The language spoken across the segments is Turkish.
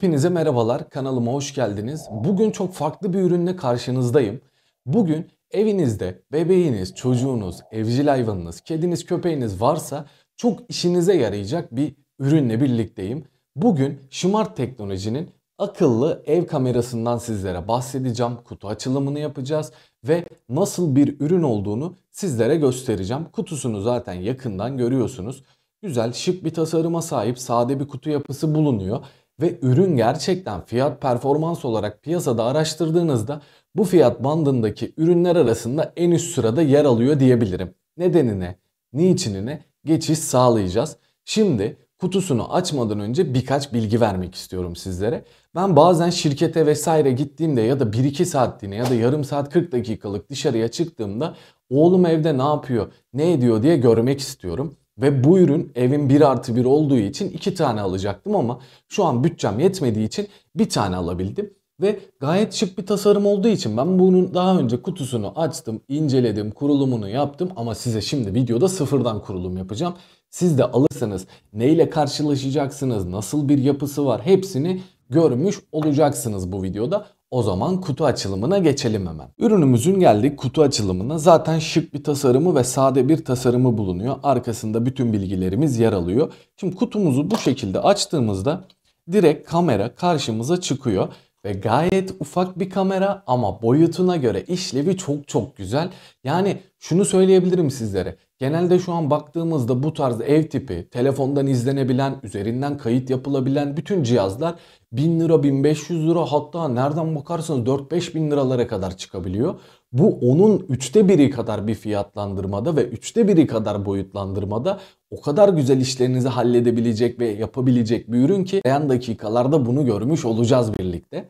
Hepinize merhabalar, kanalıma hoş geldiniz. Bugün çok farklı bir ürünle karşınızdayım. Bugün evinizde bebeğiniz, çocuğunuz, evcil hayvanınız, kediniz, köpeğiniz varsa çok işinize yarayacak bir ürünle birlikteyim. Bugün Smart Teknoloji'nin akıllı ev kamerasından sizlere bahsedeceğim. Kutu açılımını yapacağız ve nasıl bir ürün olduğunu sizlere göstereceğim. Kutusunu zaten yakından görüyorsunuz. Güzel, şık bir tasarıma sahip, sade bir kutu yapısı bulunuyor ve ürün gerçekten fiyat performans olarak piyasada araştırdığınızda bu fiyat bandındaki ürünler arasında en üst sırada yer alıyor diyebilirim. Nedenine, niçinine geçiş sağlayacağız. Şimdi kutusunu açmadan önce birkaç bilgi vermek istiyorum sizlere. Ben bazen şirkete vesaire gittiğimde ya da 1-2 saatliğine ya da yarım saat 40 dakikalık dışarıya çıktığımda oğlum evde ne yapıyor, ne ediyor diye görmek istiyorum. Ve bu ürün evin 1 artı 1 olduğu için 2 tane alacaktım ama şu an bütçem yetmediği için bir tane alabildim. Ve gayet şık bir tasarım olduğu için ben bunun daha önce kutusunu açtım, inceledim, kurulumunu yaptım ama size şimdi videoda sıfırdan kurulum yapacağım. Siz de alırsanız neyle karşılaşacaksınız, nasıl bir yapısı var hepsini görmüş olacaksınız bu videoda. O zaman kutu açılımına geçelim hemen. Ürünümüzün geldik kutu açılımına. Zaten şık bir tasarımı ve sade bir tasarımı bulunuyor. Arkasında bütün bilgilerimiz yer alıyor. Şimdi kutumuzu bu şekilde açtığımızda direkt kamera karşımıza çıkıyor ve gayet ufak bir kamera ama boyutuna göre işlevi çok çok güzel. Yani şunu söyleyebilirim sizlere. Genelde şu an baktığımızda bu tarz ev tipi, telefondan izlenebilen, üzerinden kayıt yapılabilen bütün cihazlar 1000 lira, 1500 lira hatta nereden bakarsanız 4-5 bin liralara kadar çıkabiliyor. Bu onun üçte biri kadar bir fiyatlandırmada ve üçte biri kadar boyutlandırmada o kadar güzel işlerinizi halledebilecek ve yapabilecek bir ürün ki yan dakikalarda bunu görmüş olacağız birlikte.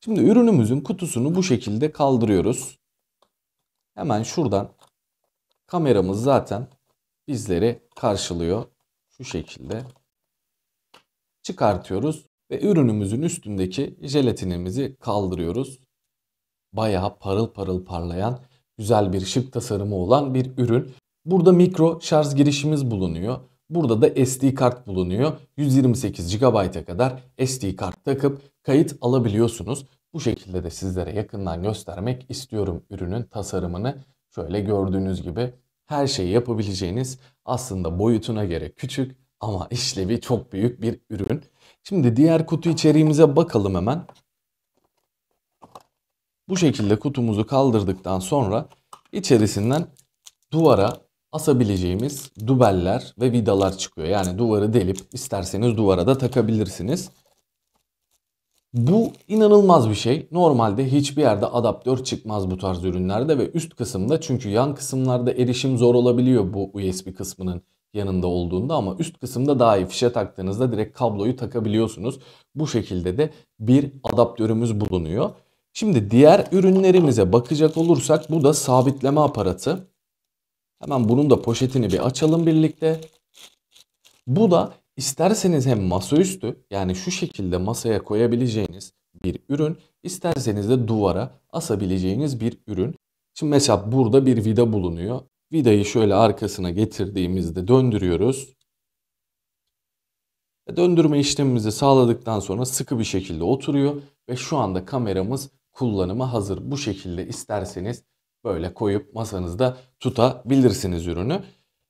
Şimdi ürünümüzün kutusunu bu şekilde kaldırıyoruz. Hemen şuradan kameramız zaten bizleri karşılıyor. Şu şekilde çıkartıyoruz ve ürünümüzün üstündeki jelatinimizi kaldırıyoruz. Bayağı parıl parıl parlayan güzel bir şık tasarımı olan bir ürün. Burada mikro şarj girişimiz bulunuyor. Burada da SD kart bulunuyor. 128 GB'a kadar SD kart takıp kayıt alabiliyorsunuz. Bu şekilde de sizlere yakından göstermek istiyorum ürünün tasarımını. Şöyle gördüğünüz gibi her şeyi yapabileceğiniz aslında boyutuna göre küçük ama işlevi çok büyük bir ürün. Şimdi diğer kutu içeriğimize bakalım hemen. Bu şekilde kutumuzu kaldırdıktan sonra içerisinden duvara asabileceğimiz dubeller ve vidalar çıkıyor. Yani duvarı delip isterseniz duvara da takabilirsiniz. Bu inanılmaz bir şey. Normalde hiçbir yerde adaptör çıkmaz bu tarz ürünlerde ve üst kısımda çünkü yan kısımlarda erişim zor olabiliyor bu USB kısmının yanında olduğunda ama üst kısımda daha iyi fişe taktığınızda direkt kabloyu takabiliyorsunuz. Bu şekilde de bir adaptörümüz bulunuyor. Şimdi diğer ürünlerimize bakacak olursak bu da sabitleme aparatı. Hemen bunun da poşetini bir açalım birlikte. Bu da isterseniz hem masaüstü yani şu şekilde masaya koyabileceğiniz bir ürün. isterseniz de duvara asabileceğiniz bir ürün. Şimdi mesela burada bir vida bulunuyor. Vidayı şöyle arkasına getirdiğimizde döndürüyoruz. Döndürme işlemimizi sağladıktan sonra sıkı bir şekilde oturuyor ve şu anda kameramız kullanıma hazır. Bu şekilde isterseniz böyle koyup masanızda tutabilirsiniz ürünü.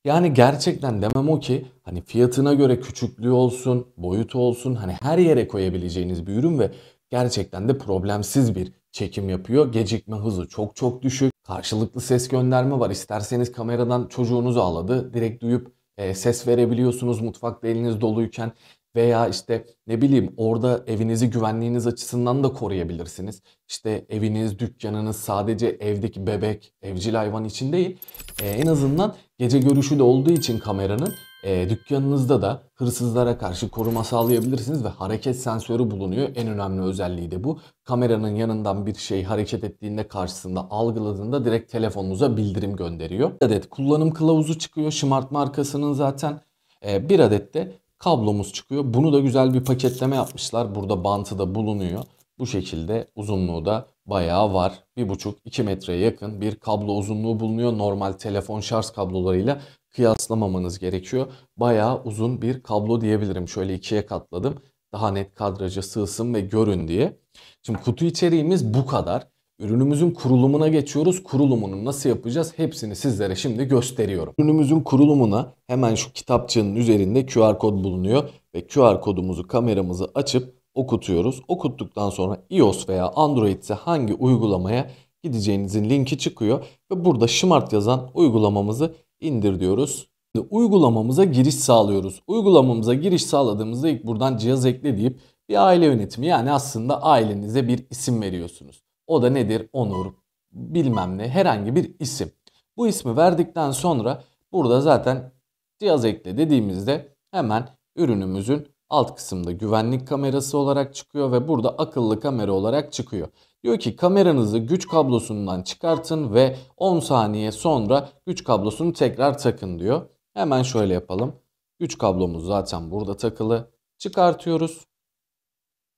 Yani gerçekten demem o ki hani fiyatına göre küçüklüğü olsun, boyutu olsun hani her yere koyabileceğiniz bir ürün ve gerçekten de problemsiz bir çekim yapıyor. Gecikme hızı çok çok düşük. Karşılıklı ses gönderme var. İsterseniz kameradan çocuğunuzu aladı, Direkt duyup e, ses verebiliyorsunuz mutfakta eliniz doluyken veya işte ne bileyim orada evinizi güvenliğiniz açısından da koruyabilirsiniz. İşte eviniz, dükkanınız sadece evdeki bebek, evcil hayvan için değil. E, en azından gece görüşü de olduğu için kameranın e, dükkanınızda da hırsızlara karşı koruma sağlayabilirsiniz ve hareket sensörü bulunuyor. En önemli özelliği de bu. Kameranın yanından bir şey hareket ettiğinde karşısında algıladığında direkt telefonunuza bildirim gönderiyor. Bir adet kullanım kılavuzu çıkıyor. Smart markasının zaten e, bir adet de kablomuz çıkıyor. Bunu da güzel bir paketleme yapmışlar. Burada bantı da bulunuyor. Bu şekilde uzunluğu da bayağı var. 1,5-2 metreye yakın bir kablo uzunluğu bulunuyor. Normal telefon şarj kablolarıyla kıyaslamamanız gerekiyor. Bayağı uzun bir kablo diyebilirim. Şöyle ikiye katladım. Daha net kadraja sığsın ve görün diye. Şimdi kutu içeriğimiz bu kadar. Ürünümüzün kurulumuna geçiyoruz. Kurulumunu nasıl yapacağız hepsini sizlere şimdi gösteriyorum. Ürünümüzün kurulumuna hemen şu kitapçığın üzerinde QR kod bulunuyor ve QR kodumuzu kameramızı açıp okutuyoruz. Okuttuktan sonra iOS veya Android ise hangi uygulamaya gideceğinizin linki çıkıyor ve burada Smart yazan uygulamamızı indir diyoruz. Şimdi uygulamamıza giriş sağlıyoruz. Uygulamamıza giriş sağladığımızda ilk buradan cihaz ekle deyip bir aile yönetimi yani aslında ailenize bir isim veriyorsunuz. O da nedir? Onur, bilmem ne, herhangi bir isim. Bu ismi verdikten sonra burada zaten cihaz ekle dediğimizde hemen ürünümüzün alt kısımda güvenlik kamerası olarak çıkıyor ve burada akıllı kamera olarak çıkıyor. Diyor ki kameranızı güç kablosundan çıkartın ve 10 saniye sonra güç kablosunu tekrar takın diyor. Hemen şöyle yapalım. Güç kablomuz zaten burada takılı. Çıkartıyoruz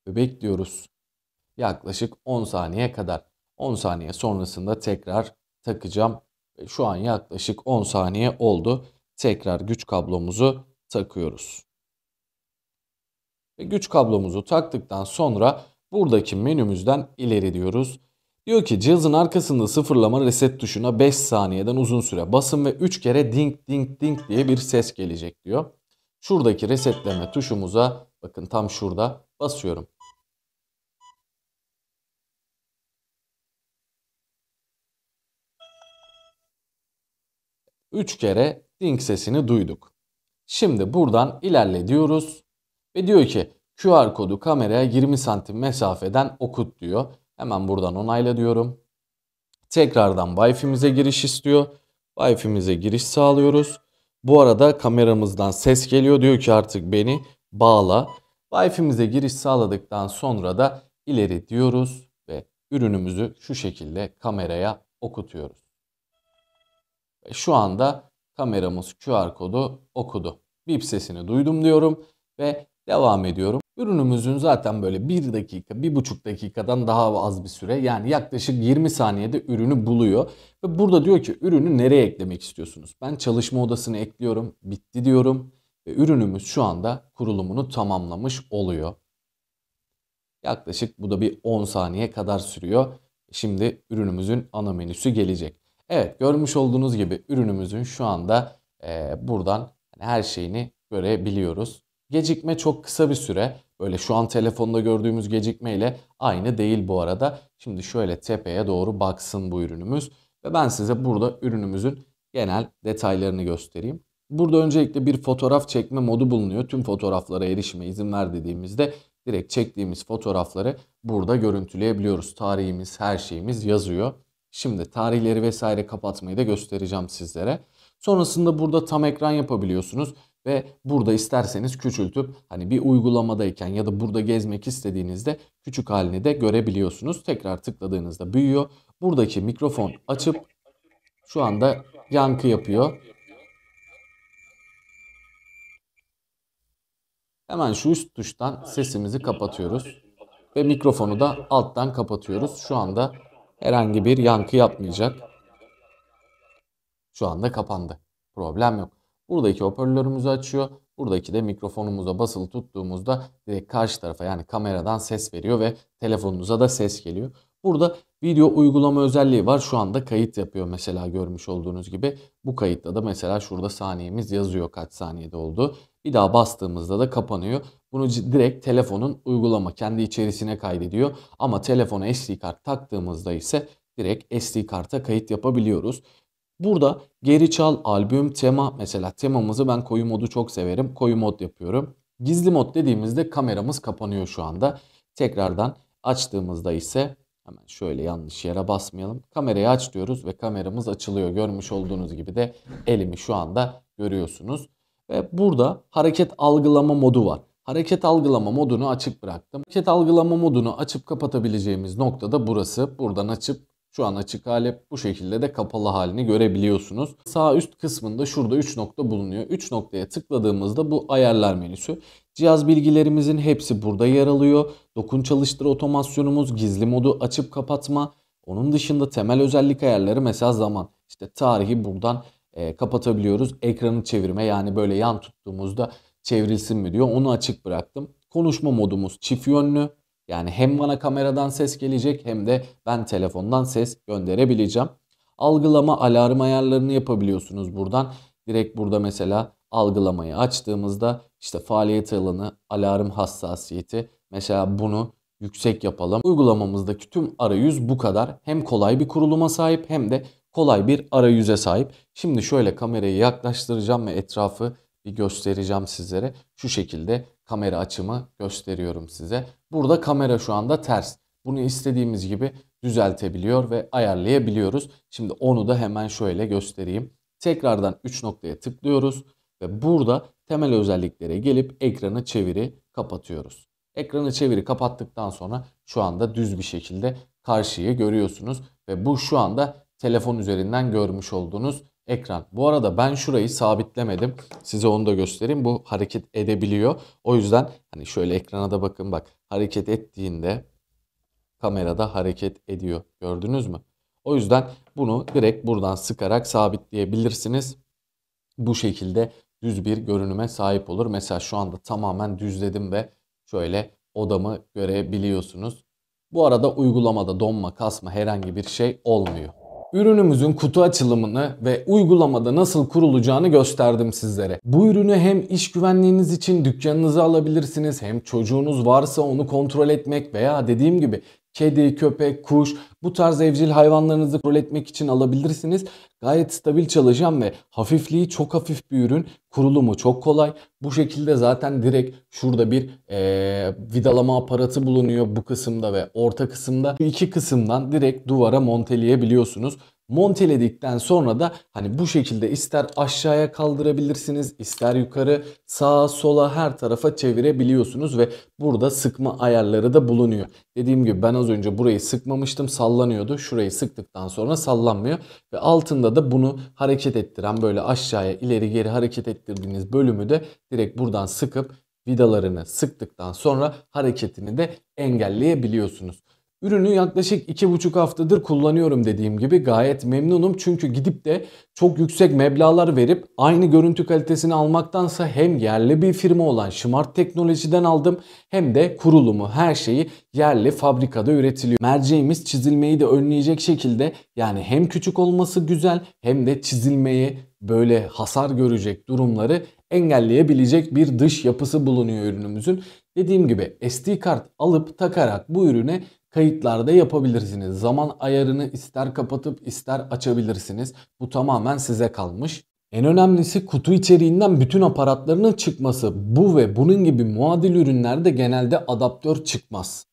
ve bekliyoruz yaklaşık 10 saniye kadar. 10 saniye sonrasında tekrar takacağım. Şu an yaklaşık 10 saniye oldu. Tekrar güç kablomuzu takıyoruz. Ve güç kablomuzu taktıktan sonra buradaki menümüzden ileri diyoruz. Diyor ki cihazın arkasında sıfırlama reset tuşuna 5 saniyeden uzun süre basın ve 3 kere ding ding ding diye bir ses gelecek diyor. Şuradaki resetleme tuşumuza bakın tam şurada basıyorum. 3 kere ding sesini duyduk. Şimdi buradan ilerle diyoruz ve diyor ki QR kodu kameraya 20 santim mesafeden okut diyor. Hemen buradan onayla diyorum. Tekrardan Wi-Fi'mize giriş istiyor. Wi-Fi'mize giriş sağlıyoruz. Bu arada kameramızdan ses geliyor diyor ki artık beni bağla. Wi-Fi'mize giriş sağladıktan sonra da ileri diyoruz ve ürünümüzü şu şekilde kameraya okutuyoruz. E, şu anda kameramız QR kodu okudu. Bip sesini duydum diyorum ve devam ediyorum. Ürünümüzün zaten böyle 1 dakika, 1,5 dakikadan daha az bir süre yani yaklaşık 20 saniyede ürünü buluyor. Ve burada diyor ki ürünü nereye eklemek istiyorsunuz? Ben çalışma odasını ekliyorum, bitti diyorum. Ve ürünümüz şu anda kurulumunu tamamlamış oluyor. Yaklaşık bu da bir 10 saniye kadar sürüyor. Şimdi ürünümüzün ana menüsü gelecek. Evet görmüş olduğunuz gibi ürünümüzün şu anda e, buradan hani her şeyini görebiliyoruz. Gecikme çok kısa bir süre. Böyle şu an telefonda gördüğümüz gecikme ile aynı değil bu arada. Şimdi şöyle tepeye doğru baksın bu ürünümüz. Ve ben size burada ürünümüzün genel detaylarını göstereyim. Burada öncelikle bir fotoğraf çekme modu bulunuyor. Tüm fotoğraflara erişime izin ver dediğimizde direkt çektiğimiz fotoğrafları burada görüntüleyebiliyoruz. Tarihimiz, her şeyimiz yazıyor. Şimdi tarihleri vesaire kapatmayı da göstereceğim sizlere. Sonrasında burada tam ekran yapabiliyorsunuz ve burada isterseniz küçültüp hani bir uygulamadayken ya da burada gezmek istediğinizde küçük halini de görebiliyorsunuz. Tekrar tıkladığınızda büyüyor. Buradaki mikrofon açıp şu anda yankı yapıyor. Hemen şu üst tuştan sesimizi kapatıyoruz ve mikrofonu da alttan kapatıyoruz. Şu anda herhangi bir yankı yapmayacak. Şu anda kapandı. Problem yok. Buradaki hoparlörümüzü açıyor. Buradaki de mikrofonumuza basılı tuttuğumuzda direkt karşı tarafa yani kameradan ses veriyor ve telefonunuza da ses geliyor. Burada video uygulama özelliği var. Şu anda kayıt yapıyor mesela görmüş olduğunuz gibi. Bu kayıtta da mesela şurada saniyemiz yazıyor kaç saniyede oldu. Bir daha bastığımızda da kapanıyor. Bunu direkt telefonun uygulama kendi içerisine kaydediyor. Ama telefona SD kart taktığımızda ise direkt SD karta kayıt yapabiliyoruz. Burada geri çal, albüm, tema mesela temamızı ben koyu modu çok severim. Koyu mod yapıyorum. Gizli mod dediğimizde kameramız kapanıyor şu anda. Tekrardan açtığımızda ise Hemen şöyle yanlış yere basmayalım. Kamerayı aç diyoruz ve kameramız açılıyor. Görmüş olduğunuz gibi de elimi şu anda görüyorsunuz. Ve burada hareket algılama modu var. Hareket algılama modunu açık bıraktım. Hareket algılama modunu açıp kapatabileceğimiz nokta da burası. Buradan açıp şu an açık hale, bu şekilde de kapalı halini görebiliyorsunuz. Sağ üst kısmında şurada 3 nokta bulunuyor. 3 noktaya tıkladığımızda bu ayarlar menüsü. Cihaz bilgilerimizin hepsi burada yer alıyor dokun çalıştır otomasyonumuz, gizli modu açıp kapatma. Onun dışında temel özellik ayarları mesela zaman. İşte tarihi buradan e, kapatabiliyoruz. Ekranı çevirme yani böyle yan tuttuğumuzda çevrilsin mi diyor. Onu açık bıraktım. Konuşma modumuz çift yönlü. Yani hem bana kameradan ses gelecek hem de ben telefondan ses gönderebileceğim. Algılama alarm ayarlarını yapabiliyorsunuz buradan. Direkt burada mesela algılamayı açtığımızda işte faaliyet alanı, alarm hassasiyeti Mesela bunu yüksek yapalım. Uygulamamızdaki tüm arayüz bu kadar. Hem kolay bir kuruluma sahip hem de kolay bir arayüze sahip. Şimdi şöyle kamerayı yaklaştıracağım ve etrafı bir göstereceğim sizlere. Şu şekilde kamera açımı gösteriyorum size. Burada kamera şu anda ters. Bunu istediğimiz gibi düzeltebiliyor ve ayarlayabiliyoruz. Şimdi onu da hemen şöyle göstereyim. Tekrardan 3 noktaya tıklıyoruz ve burada temel özelliklere gelip ekranı çeviri kapatıyoruz. Ekranı çeviri kapattıktan sonra şu anda düz bir şekilde karşıyı görüyorsunuz. Ve bu şu anda telefon üzerinden görmüş olduğunuz ekran. Bu arada ben şurayı sabitlemedim. Size onu da göstereyim. Bu hareket edebiliyor. O yüzden hani şöyle ekrana da bakın bak. Hareket ettiğinde kamerada hareket ediyor. Gördünüz mü? O yüzden bunu direkt buradan sıkarak sabitleyebilirsiniz. Bu şekilde düz bir görünüme sahip olur. Mesela şu anda tamamen düzledim ve şöyle odamı görebiliyorsunuz. Bu arada uygulamada donma kasma herhangi bir şey olmuyor. Ürünümüzün kutu açılımını ve uygulamada nasıl kurulacağını gösterdim sizlere. Bu ürünü hem iş güvenliğiniz için dükkanınıza alabilirsiniz hem çocuğunuz varsa onu kontrol etmek veya dediğim gibi kedi, köpek, kuş bu tarz evcil hayvanlarınızı rol etmek için alabilirsiniz. Gayet stabil çalışan ve hafifliği çok hafif bir ürün. Kurulumu çok kolay. Bu şekilde zaten direkt şurada bir ee, vidalama aparatı bulunuyor bu kısımda ve orta kısımda. Bu iki kısımdan direkt duvara monteleyebiliyorsunuz monteledikten sonra da hani bu şekilde ister aşağıya kaldırabilirsiniz ister yukarı sağa sola her tarafa çevirebiliyorsunuz ve burada sıkma ayarları da bulunuyor. Dediğim gibi ben az önce burayı sıkmamıştım sallanıyordu. Şurayı sıktıktan sonra sallanmıyor ve altında da bunu hareket ettiren böyle aşağıya ileri geri hareket ettirdiğiniz bölümü de direkt buradan sıkıp vidalarını sıktıktan sonra hareketini de engelleyebiliyorsunuz. Ürünü yaklaşık 2,5 haftadır kullanıyorum dediğim gibi gayet memnunum. Çünkü gidip de çok yüksek meblalar verip aynı görüntü kalitesini almaktansa hem yerli bir firma olan Smart Teknoloji'den aldım hem de kurulumu her şeyi yerli fabrikada üretiliyor. Merceğimiz çizilmeyi de önleyecek şekilde yani hem küçük olması güzel hem de çizilmeyi böyle hasar görecek durumları engelleyebilecek bir dış yapısı bulunuyor ürünümüzün. Dediğim gibi SD kart alıp takarak bu ürüne kayıtlarda yapabilirsiniz. Zaman ayarını ister kapatıp ister açabilirsiniz. Bu tamamen size kalmış. En önemlisi kutu içeriğinden bütün aparatlarının çıkması. Bu ve bunun gibi muadil ürünlerde genelde adaptör çıkmaz.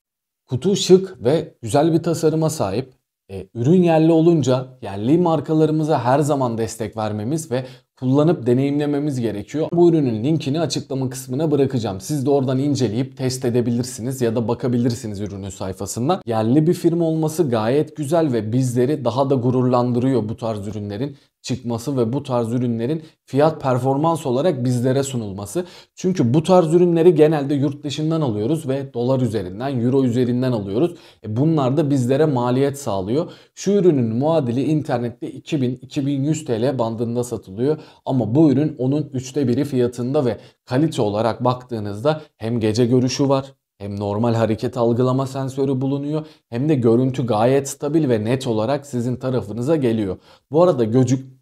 Kutu şık ve güzel bir tasarıma sahip. E, ürün yerli olunca yerli markalarımıza her zaman destek vermemiz ve kullanıp deneyimlememiz gerekiyor. Bu ürünün linkini açıklama kısmına bırakacağım. Siz de oradan inceleyip test edebilirsiniz ya da bakabilirsiniz ürünün sayfasında. Yerli bir firma olması gayet güzel ve bizleri daha da gururlandırıyor bu tarz ürünlerin çıkması ve bu tarz ürünlerin fiyat performans olarak bizlere sunulması. Çünkü bu tarz ürünleri genelde yurt dışından alıyoruz ve dolar üzerinden, euro üzerinden alıyoruz. E bunlar da bizlere maliyet sağlıyor. Şu ürünün muadili internette 2000-2100 TL bandında satılıyor ama bu ürün onun üçte biri fiyatında ve kalite olarak baktığınızda hem gece görüşü var, hem normal hareket algılama sensörü bulunuyor hem de görüntü gayet stabil ve net olarak sizin tarafınıza geliyor. Bu arada gözük,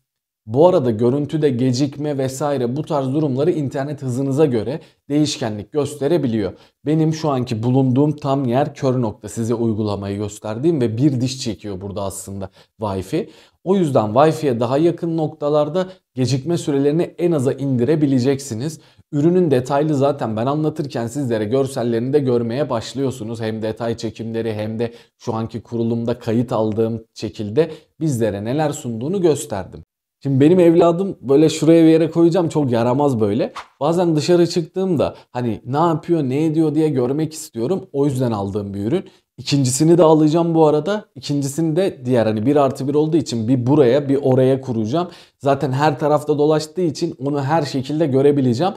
bu arada görüntüde gecikme vesaire bu tarz durumları internet hızınıza göre değişkenlik gösterebiliyor. Benim şu anki bulunduğum tam yer kör nokta size uygulamayı gösterdiğim ve bir diş çekiyor burada aslında Wi-Fi. O yüzden Wi-Fi'ye daha yakın noktalarda gecikme sürelerini en aza indirebileceksiniz. Ürünün detaylı zaten ben anlatırken sizlere görsellerini de görmeye başlıyorsunuz. Hem detay çekimleri hem de şu anki kurulumda kayıt aldığım şekilde bizlere neler sunduğunu gösterdim. Şimdi benim evladım böyle şuraya bir yere koyacağım çok yaramaz böyle. Bazen dışarı çıktığımda hani ne yapıyor ne ediyor diye görmek istiyorum. O yüzden aldığım bir ürün. İkincisini de alacağım bu arada. İkincisini de diğer hani bir artı bir olduğu için bir buraya bir oraya kuracağım. Zaten her tarafta dolaştığı için onu her şekilde görebileceğim.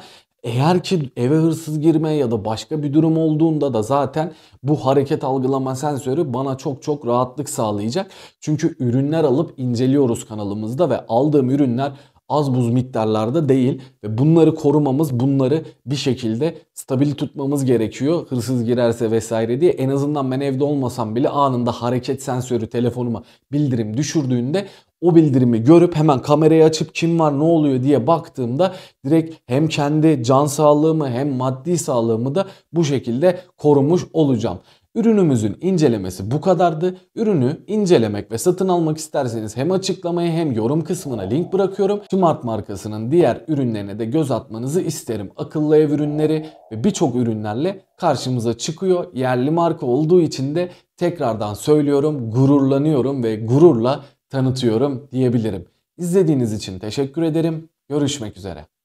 Eğer ki eve hırsız girme ya da başka bir durum olduğunda da zaten bu hareket algılama sensörü bana çok çok rahatlık sağlayacak. Çünkü ürünler alıp inceliyoruz kanalımızda ve aldığım ürünler az buz miktarlarda değil ve bunları korumamız, bunları bir şekilde stabil tutmamız gerekiyor. Hırsız girerse vesaire diye en azından ben evde olmasam bile anında hareket sensörü telefonuma bildirim düşürdüğünde o bildirimi görüp hemen kamerayı açıp kim var ne oluyor diye baktığımda direkt hem kendi can sağlığımı hem maddi sağlığımı da bu şekilde korumuş olacağım. Ürünümüzün incelemesi bu kadardı. Ürünü incelemek ve satın almak isterseniz hem açıklamaya hem yorum kısmına link bırakıyorum. Smart markasının diğer ürünlerine de göz atmanızı isterim. Akıllı ev ürünleri ve birçok ürünlerle karşımıza çıkıyor. Yerli marka olduğu için de tekrardan söylüyorum, gururlanıyorum ve gururla tanıtıyorum diyebilirim. İzlediğiniz için teşekkür ederim. Görüşmek üzere.